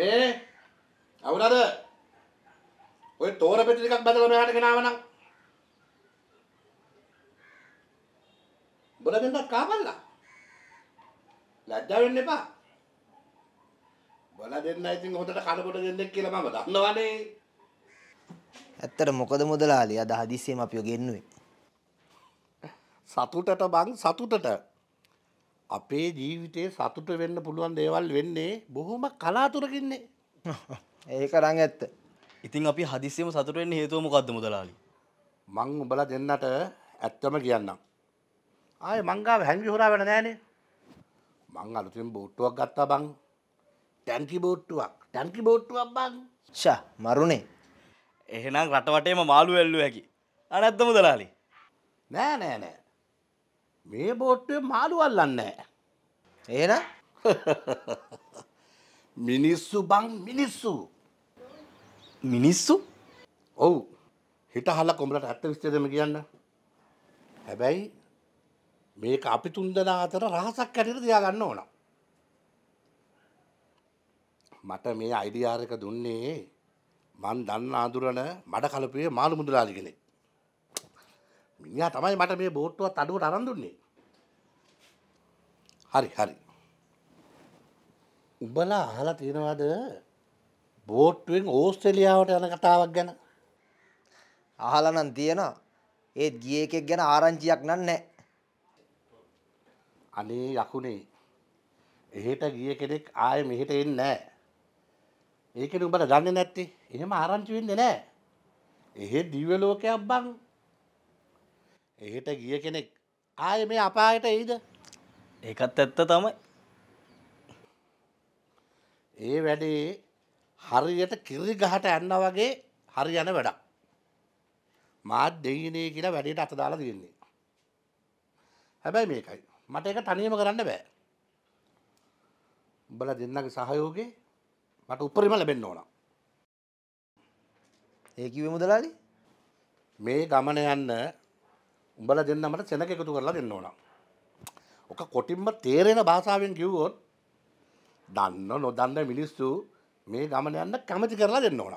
මේ අවුනද ඔය තෝර පෙති ටිකක් බදලා මෙහාට ගෙනාවනම් බොලගෙන්ද කාපල්ලා ලැජ්ජා වෙන්න එපා බල දෙන්න ඉතින් හොඳට කනකොට දෙන්නෙක් කියලා මම දන්නවනේ ඇත්තට මොකද මුදලාලි අද හදිස්සියෙම අපිව ගෙන්නුවේ සතුටට බං සතුටට අපේ ජීවිතයේ සතුට වෙන්න පුළුවන් දේවල් වෙන්නේ බොහොම කලාතුරකින්නේ. ඒක රං ඇත්ත. ඉතින් අපි හදිසියම සතුට වෙන්න හේතුව මොකද්ද මුදලාලි? මං උඹලා දෙන්නට ඇත්තම කියන්නම්. ආයේ මංගාව හැංගි හොරා වෙන නෑනේ. මං අලුතින් බෝට්ටුවක් ගත්තා බං. ටැන්කි බෝට්ටුවක්. ටැන්කි බෝට්ටුවක් බං. ෂා මරුනේ. එහෙනම් රටවටේම මාළු ඇල්ලුව හැකි. අනැත්ත මුදලාලි. නෑ නෑ නෑ. මේ බෝට්ටුව මාළුවල්ලන්නේ. ඒන මිනිස්සු බං මිනිස්සු. මිනිස්සු? ඔව් හිට හල කොඹලට ඇත්ත විස්තරම කියන්න. හැබැයි මේක අපි තුන්දනා අතර රහසක් කැටිට තියාගන්න ඕන. මට මේ අයිඩියාරක දුන්නේ මන් දන්න අඳුරන මඩ කලපිය මාළු මුදුලාලි කෙනෙක්. මිනිහා තමයි මට මේ බෝට්ටුවත් අඩුවට අරන් දුන්නේ. හරි හරි. උඹලා අහලා තියෙනවද බෝට්ටුවෙන් ඕස්ට්‍රේලියාවට යන කතාවක් ගැන? අහලා නම් තියෙනවා. ඒත් ගිය එකෙක් ගැන ආරංචියක් නෑ. අනේ යකුනේ. එහෙට ගිය කෙනෙක් ආයේ මෙහෙට එන්නේ නෑ. ඒකනේ උඹලා දන්නේ නැත්තේ. එහෙම ආරංචි වෙන්නේ නෑ. එහෙ දිව්‍ය ලෝකයක් බං. එහිට ගිය කෙනෙක් ආය මේ අපායට එයිද ඒකත් ඇත්ත තමයි ඒ වැඩේ හරියට කිරි ගහට ඇන්න වගේ හරි යන වැඩක් මාත් දෙයිනේ කියලා වැඩට අත දාලා තියෙන්නේ හැබැයි මේකයි මට එක තනියම කරන්න බෑ උඹල දෙන්නගේ සහයෝගේ මට උපරිම ලැබෙන්න ඕන ඒකිවේ මුදලාලි මේ ගමන යන්න උඹල දෙන්නමට සෙනක එකතු කරලා දෙන්න ඕන. ඔක කොටින්ම තේරෙන භාෂාවෙන් කිව්වොත් දන්න නොදන්න මිනිස්සු මේ ගමන යන්න කැමති කරලා දෙන්න ඕන.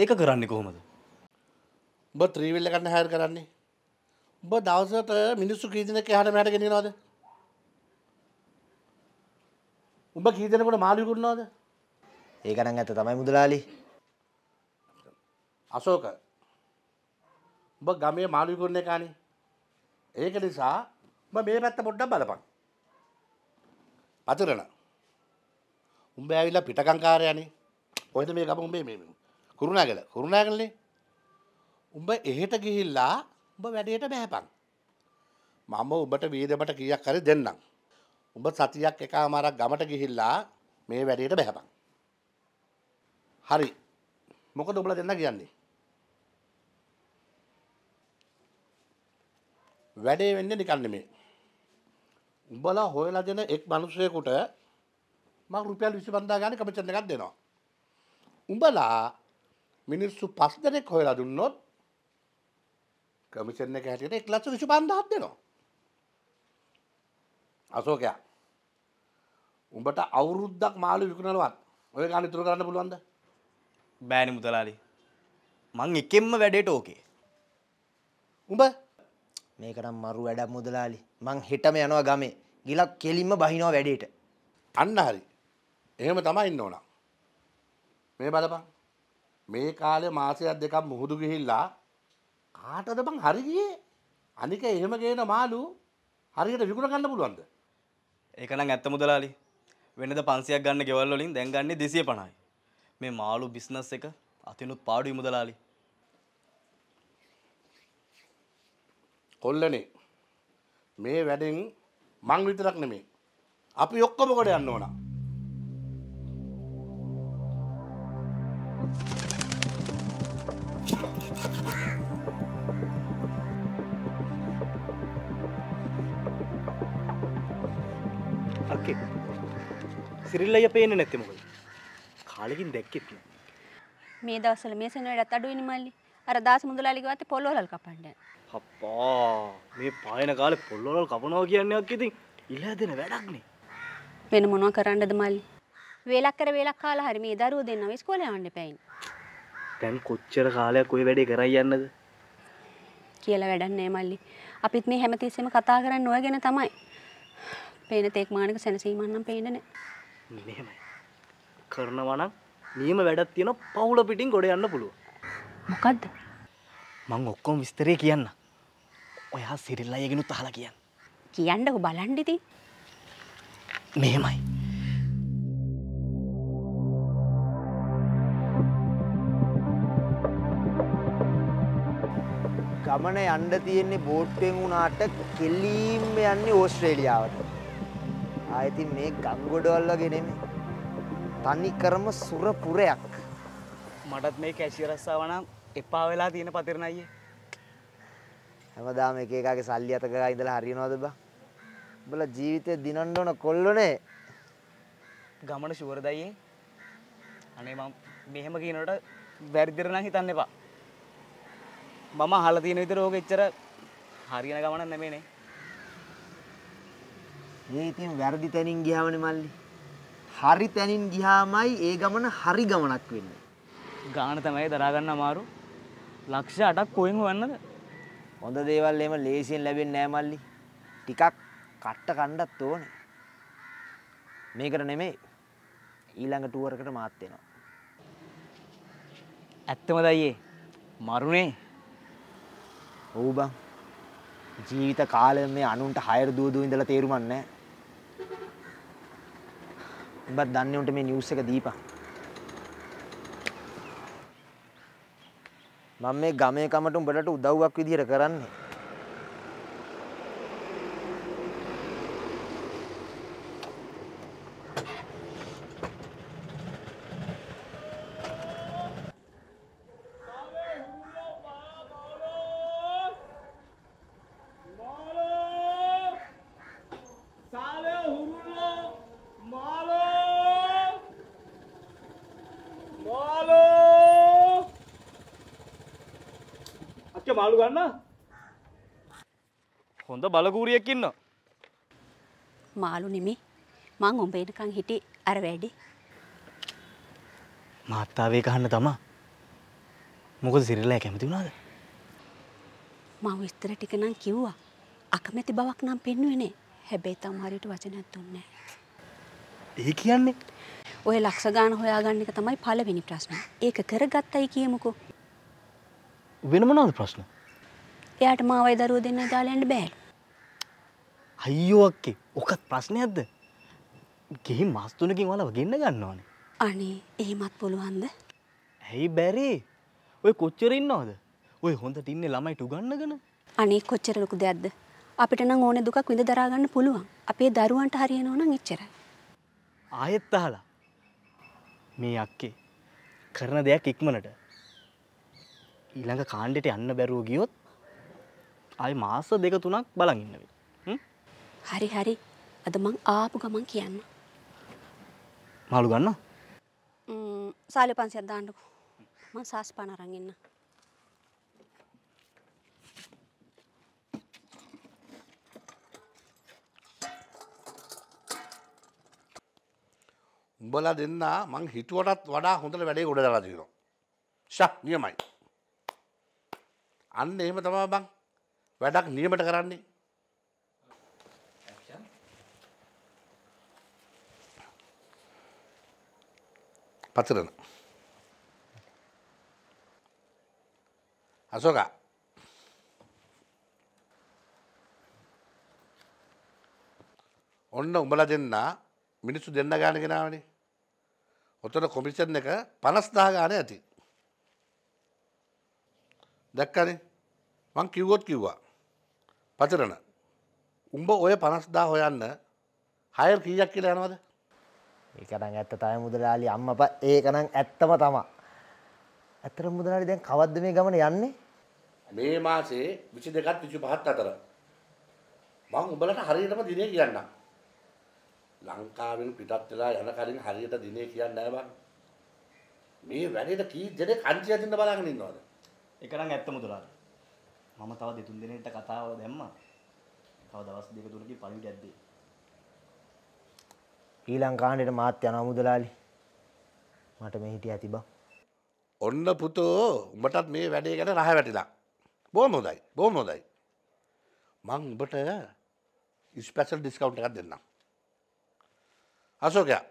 ඒක කරන්නේ කොහොමද? උඹ ත්‍රිවිල් එකකට හයර් කරන්නේ. උඹ දවසට මිනිස්සු කී දෙනෙක් එහාට මෙහාට ගෙනියනවද? උඹ කී දෙනෙකුට මාළු විකුණනවද? ඒක නම් ඇත්ත තමයි මුදලාලි. අශෝක උඹ ගමේ මාළු විකුණන එකානේ. ඒක නිසා උඹ මේ පැත්ත පොඩ්ඩක් බලපන්. පතරණ. උඹ ඇවිල්ලා පිටකංකාරයනේ. ඔයද මේ ගම උඹේ මේ කුරුණාගල. කුරුණාගලනේ. උඹ එහෙට ගිහිල්ලා උඹ වැඩේට බෑපන්. මම උඹට වීදමට කීයක් හරි දෙන්නම්. උඹ සතියක් එකමාරක් ගමට ගිහිල්ලා මේ වැඩේට බෑපන්. හරි. මොකද උඹලා දෙන්න කියන්නේ? වැඩේ වෙන්නේ නිකන් නෙමේ. උඹලා හොයලා දෙන එක් මිනිසෙකුට මම රුපියල් 25000 ගානේ කමිෂන් එකක් දෙනවා. උඹලා මිනිස්සු 5 දෙනෙක් හොයලා දුන්නොත් කමිෂන් එක හැටියට 125000ක් දෙනවා. අශෝකයා උඹට අවුරුද්දක් මාළු විකුණලවත් ඔය ගාන ඉතුරු කරන්න පුළුවන්ද? බෑනේ මුදලාලි. මං එකෙන්ම වැඩේට ඕකේ. උඹ මේකනම් මරු වැඩක් මුදලාලි මං හෙටම යනවා ගමේ ගිලක් කෙලින්ම බහිනවා වැඩේට අන්න හරි එහෙම තමයි ඉන්න ඕන මේ බලපන් මේ කාලේ මාසයක් දෙකක් මුහුදු ගිහිල්ලා කාටද බං හරි ගියේ අනික එහෙම ගේන මාළු හරියට විකුණ ගන්න පුළුවන්ද ඒක නම් ඇත්ත මුදලාලි වෙනද 500ක් ගන්න ගෙවල් වලින් දැන් ගන්නේ 250යි මේ මාළු බිස්නස් එක අතිනුත් පාඩුයි මුදලාලි කොල්ලනේ මේ වැඩෙන් මං විතරක් නෙමේ අපි ඔක්කොම කොට යන්න ඕන අක්කේ සිරිල්ලය පේන්නේ නැත්තේ මොකද කාලෙකින් දැක්කේ මේ දවස්වල මේ සෙනෙහෙට අඩුයිනේ මල්ලි අර දාස මුදලාලි ගාවත් පොල්වලල් කපන්න. අප්පා මේ පායන කාලේ පොල්වලල් කපනවා කියන්නේක් ඉතින් ඉලෑදෙන වැඩක්නේ. වෙන මොනවා කරන්නද මල්ලි? වේලක් කර වේලක් කාලා හරි මේ දරුවෝ දෙන්නව ඉස්කෝලේ යවන්න එපැයින්. දැන් කොච්චර කාලයක් ওই වැඩේ කරයි යන්නද? කියලා වැඩක් නෑ මල්ලි. අපිත් මේ හැමතිස්සෙම කතා කරන්නේ ඔය ගැන තමයි. පේන තේක් මානක සැනසීමක් නම් පේන්නේ නෑ. මෙහෙමයි. කරනවා නම් නියම වැඩක් තියෙනවා පවුල පිටින් ගොඩ යන්න පුළුවන්. මොකද්ද? මං ඔක්කොම විස්තරේ කියන්න. ඔයා සිරිල් අයගෙනුත් අහලා කියන්න. කියන්නකෝ බලන්න ඉතින්. මෙහෙමයි. ගමන යන්න තියෙන්නේ බෝට්ටුවෙන් වුණාට කෙලීම් යන්නේ ඕස්ට්‍රේලියාවට. ආයතින් මේ ගංගොඩවල් වගේ නෙමෙයි. තනි කරම සුර පුරයක්. මටත් මේ කැෂිය රස්සාව නම් එපා වෙලා තියෙන පතිරණ අයියේ. හැමදාම එක එකාගේ සල්ලි අත ගා ඉඳලා හරියනවද බං? උඹලා ජීවිතේ දිනන්න ඕන කොල්ලෝනේ. ගමන ෂුවර් දයියේ. අනේ මම මෙහෙම කියනකොට වැරදිද නම් හිතන්න එපා. මම අහලා තියෙන විතර ඕක එච්චර හරියන ගමනක් නෙමෙයිනේ. ඒ ඉතින් වැරදි තැනින් ගියාමනේ මල්ලි. හරි තැනින් ගියාමයි ඒ ගමන හරි ගමනක් වෙන්නේ. ගාන තමයි දරාගන්න අමාරු. ලක්ෂ 8ක් කොහෙන් හොයන්නද? හොඳ දේවල් එහෙම ලේසියෙන් ලැබෙන්නේ නෑ මල්ලි. ටිකක් කට්ට කණ්ඩත් ඕනේ. මේකට නෙමෙයි ඊළඟ ටුවර් එකට මාත් වෙනවා. ඇත්තම දයියේ මරුනේ. ඔව් බං. ජීවිත කාලය මේ අනුන්ට හයර දුව දුව ඉඳලා තේරුමක් නැහැ. උඹත් දන්නේ උන්ට මේ නිවුස් එක දීපන්. මම මේ ගමේ කමට උඹලට උදව්වක් විදිහට කරන්නේ. මාළු ගන්න හොඳ බලකූරියක් ඉන්න මාළු නෙමේ මං උඹ එනකන් හිටියේ අර වැඩේ මාත්තාවේ කහන්න තමා මොකද සිරිල්ලා කැමති වුණාද මම විස්තර ටික නම් කිව්වා අකමැති බවක් නම් පෙන්වුවේ නෑ හැබැයි තාම හරියට වචනයක් දුන්නේ නෑ ඒ කියන්නේ ඔය ලක්ෂ ගාන හොයාගන්න එක තමයි පළවෙනි ප්‍රශ්නේ ඒක කරගත්තයි කියමුකෝ වෙන මොනවද ප්‍රශ්න? එයාට මාවයි දරුවෝ දෙන්න දාලා යන්න බෑ. අයියෝ අක්කේ, ඔකත් ප්‍රශ්නයක්ද? ගිහින් මාස තුනකින් ඔයාලව ගෙන්න ගන්නවනේ. අනේ, එහෙමත් පුළුවන්ද? ඇයි බැරි? ඔය කොච්චර ඉන්නවද? ඔය හොඳට ඉන්නේ ළමයිට උගන්නගෙන. අනේ කොච්චර ලොකු දෙයක්ද? අපිට නම් ඕනේ දුකක් විඳ දරා ගන්න පුළුවන්. අපේ දරුවන්ට හරියනවා නම් එච්චරයි. ආයෙත් අහලා. මේ අක්කේ කරන දෙයක් ඉක්මනට ඊළඟ කාණ්ඩෙට යන්න බැරුව ගියොත් ආයි මාස දෙක තුනක් බලන් ඉන්න වෙයි. හරි හරි. අද මං ආපු ගමන් කියන්න. මාළු ගන්න? ම්ම් සාලේ 500ක් දාන්නකෝ. මං සාස් පාන අරන් එන්න. උඹලා දෙන්නා මං හිතුවටත් වඩා හොඳට වැඩේ ගොඩ දාලා තියෙනවා. ෂා නියමයි. අන්න එහෙම තමා බං වැඩක් නියමට කරන්නේ පතරන අසෝක ඔන්න උඹල දෙන්න මිනිස්සු දෙන්න ගාන ගෙනාවනේ ඔතන කොමිෂන් එක පනස්දා ගාන ඇති දැක්කනේ මං කිව්වොත් කිව්වා. පතරණ. උඹ ඔය පනස්දා හොයන්න හයර් කීයක් කියලා යනවද. ඒකනම් ඇත්ත තයි මුදලාලි අම්මප ඒකනම් ඇත්තම තමා. ඇතර මුදලාලි දැන් කවද්ද මේ ගමන යන්නේ. මේ මාසේ විසි දෙකත් විචු පහත් අතර. මං උඹලට හරියටම දිනේ කියන්න. ලංකාවෙන් පිටත් වෙලා යන කලින් හරියට දිනේ කියන්න නෑ බං. මේ වැඩේට කී දෙනෙක් අන්තිය දෙන්න බලාගෙන ඉන්නවද? ඒකනම් ඇත්ත මුදලාලි. මම තව දෙතුන් දිනකට කතාව දැම්මා. තව දවස් දෙක තුනකින් පණිවිඩයක් දෙයි. ශ්‍රී ලංකාවට මාත් යනවා මුදලාලි. මට මේ හිටියා තිබා. ඔන්න පුතෝ උඹටත් මේ වැඩේ ගැන රහ වැටිලා. බොහොම හොඳයි. බොහොම හොඳයි. මං උඹට ස්පෙෂල් ඩිස්කවුන්ට් එකක් දෙන්නම්. අශෝකයා.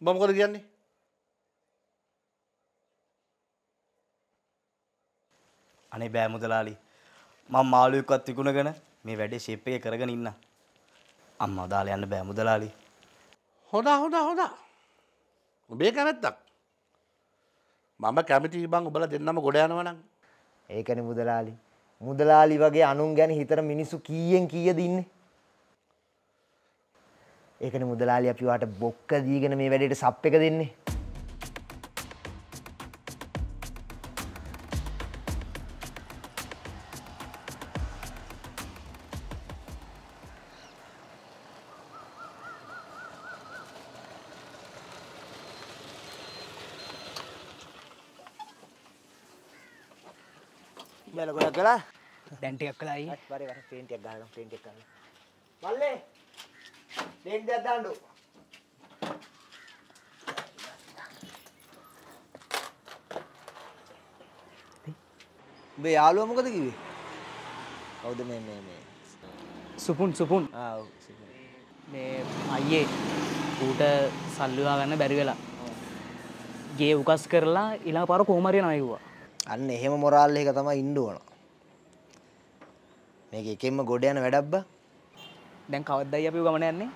උඹ මොකද කියන්නේ? අනේ බෑ මුදලාලි මම මාළු එක්කත් විකුණගෙන මේ වැඩේ ෂේප් එකේ කරගෙන ඉන්න. අම්මා දාලා යන්න බෑ මුදලාලි. හොඳා හොඳා හොඳා. ඔබේ කැමැත්තක්. මම කැමති බං ඔබලා දෙන්නම ගොඩ යනවා නම්. ඒකනේ මුදලාලි. මුදලාලි වගේ අනුන් ගැන හිතන මිනිස්සු කීයෙන් කීයද ඉන්නේ? ඒකනේ මුදලාලි අපි වාට බොක්ක දීගෙන මේ වැඩේට සප් එක දෙන්නේ. බැල ගොඩක් කළා. දැන් ටිකක් කළා අයියේ. හරි හරි ට්‍රේන් ටිකක් ගන්නවා ට්‍රේන් ටිකක් ගන්නවා. මල්ලේ ට්‍රේන් ටිකක් දාන්නු. උඹේ යාළුවා මොකද කිව්වේ? කවුද මේ මේ මේ සුපුන් සුපුන් ආ මේ අයියේ ඌට සල්ලි ගන්න බැරි වෙලා. ගේ උකස් කරලා ඊළඟ පාර කොහොම හරි නයිවුවා. අන්න එහෙම මොරාල් එක තමයි ඉන්න ඕන. මේක එකෙන්ම ගොඩ යන වැඩක් බා. දැන් කවද්දයි අපි ගමන යන්නේ?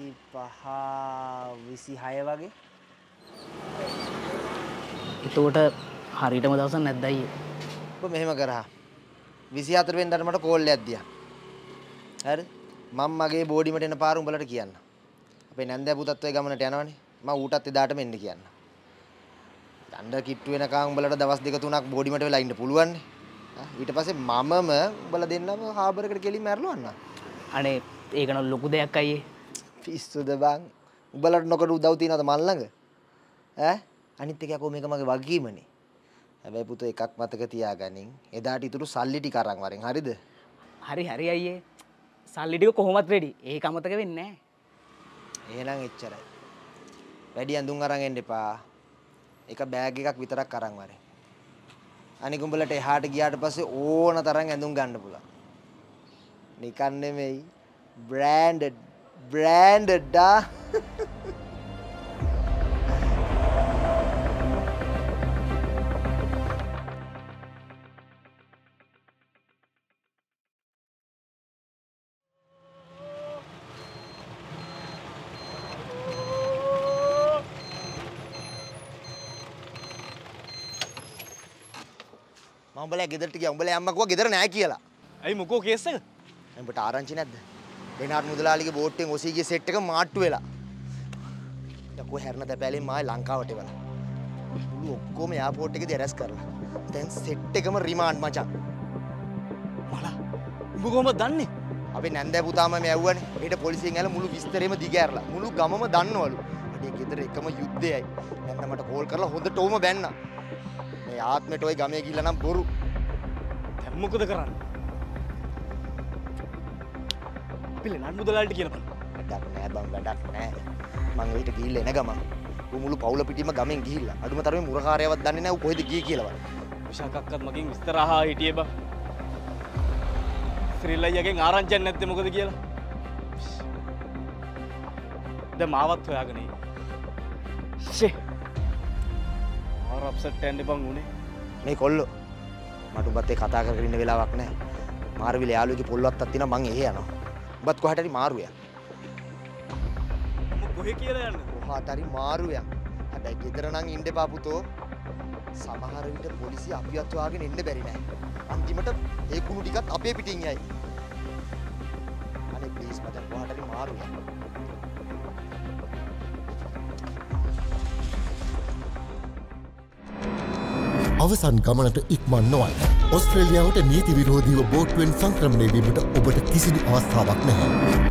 25 26 වගේ. එතකොට හරියටම දවසක් නැද්ද අයියේ? ඔබ මෙහෙම කරා. 24 වෙනිදාට මට කෝල් එකක් දියා. හරි? මම මගේ බෝඩිමට එන පාර උඹලට කියන්න. අපේ නැන්දෑ පුතත් ඔය ගමනට යනවනේ. මම ඌටත් එදාටම එන්න කියන්න. දණ්ඩ කිට්ටු වෙනකන් උඹලට දවස් දෙක තුනක් බෝඩිමට වෙලා ඉන්න පුළුවන්. ඊට පස්සේ මමම උඹලා දෙන්නම හාබර් එකට කෙලින්ම ඇරලා වන්න. අනේ ඒක නම් ලොකු දෙයක් අයියේ. පිස්සුද බං. උඹලට නොකඩ උදව් තියනවද මන් ළඟ? ඈ අනිත් එක යකෝ මේක මගේ වගකීමනේ. හැබැයි පුතේ එකක් මතක තියාගනින්. එදාට ඉතුරු සල්ලි ටික අරන් වරෙන් හරිද? හරි හරි අයියේ. සල්ලි ටික කොහොමත් රෙඩි. ඒක අමතක වෙන්නේ නැහැ. එහෙනම් එච්චරයි. වැඩි ඇඳුම් අරන් එන්න එපා. එක බෑග් එකක් විතරක් අරන් වරේ. අනික උඹලට එහාට ගියාට පස්සේ ඕන තරම් ඇඳුම් ගන්න පුළුවන්. නිකන් නෙමෙයි. බ්‍රෑන්ඩඩ් බ්‍රෑන්ඩඩ් ආ උඹලා ගෙදරට ගියා. උඹලා අම්මා කිව්වා ගෙදර නෑ කියලා. ඇයි මොකෝ කේස් එක? උඹට ආරංචි නැද්ද? වෙනාට මුදලාලිගේ බෝට්ටෙන් ඔසීගේ සෙට් එක මාට්ටු වෙලා. යකෝ හැරණ තැපෑලෙන් මායි ලංකාවට එවලා. මුළු ඔක්කොම එයාපෝට් එකේදී ඇරස් කරලා. දැන් සෙට් එකම රිමාන්ඩ් මචං. මලා උඹ කොහොමද දන්නේ? අපි නැන්දෑ පුතාම මේ ඇව්වනේ. ඊට පොලිසියෙන් ඇල මුළු විස්තරේම දිගෑරලා. මුළු ගමම දන්නවලු. මේ ගෙදර එකම යුද්ධයයි. නැන්ද මට කෝල් කරලා හොඳටම බැන්නා. ආත්මෙට ওই ගමේ ගිහිල්ලා නම් බොරු. දැන් මොකද කරන්නේ? පිළි නන්නු දලාලට කියලා බලන්න. වැඩක් නෑ බං වැඩක් නෑ. මං ඔයිට ගිහිල්ලා එන ගමන් ඌ මුළු පවුල පිටින්ම ගමෙන් ගිහිල්ලා අඳුම තරමේ මුරකාරයවත් දන්නේ නෑ ඌ කොහෙද ගියේ කියලා බලන්න. විශාකක්වත් මගෙන් විස්තර අහා හිටියේ බං. ශ්‍රීලයියාගෙන් ආරංචියක් නැත්තේ මොකද කියලා? දැන් මාවත් හොයාගෙන ඉන්නේ. ෂේ. ආරප්සට් යන්න බං උනේ. මේ කොල්ලෝ මට උඹත් ඒ කතා කරගෙන ඉන්න වෙලාවක් නැහැ. මාර්විල යාළුවෙක්ගේ පොල්වත්තක් තියෙනවා මං එහෙ යනවා. උඹත් කොහට හරි මාරු යන්න. උඹ කොහෙ කියලා යන්නේ? කොහාට හරි මාරු යන්න. හැබැයි ගෙදර නම් ඉන්න එපා පුතෝ. සමහර විට පොලිසිය අපිවත් හොයාගෙන එන්න බැරි නෑ. අන්තිමට ඒ කුණු ටිකත් අපේ පිටින් යයි. අනේ ප්ලීස් මචං කොහාට හරි මාරු යන්න. අවසන් ගමනට ඉක්මන් නොවයි. ඔස්ට්‍රේලියාවට නීති විරෝධීව බෝට්ටුවෙන් සංක්‍රමණය වීමට ඔබට කිසිදු අවස්ථාවක් නැහැ.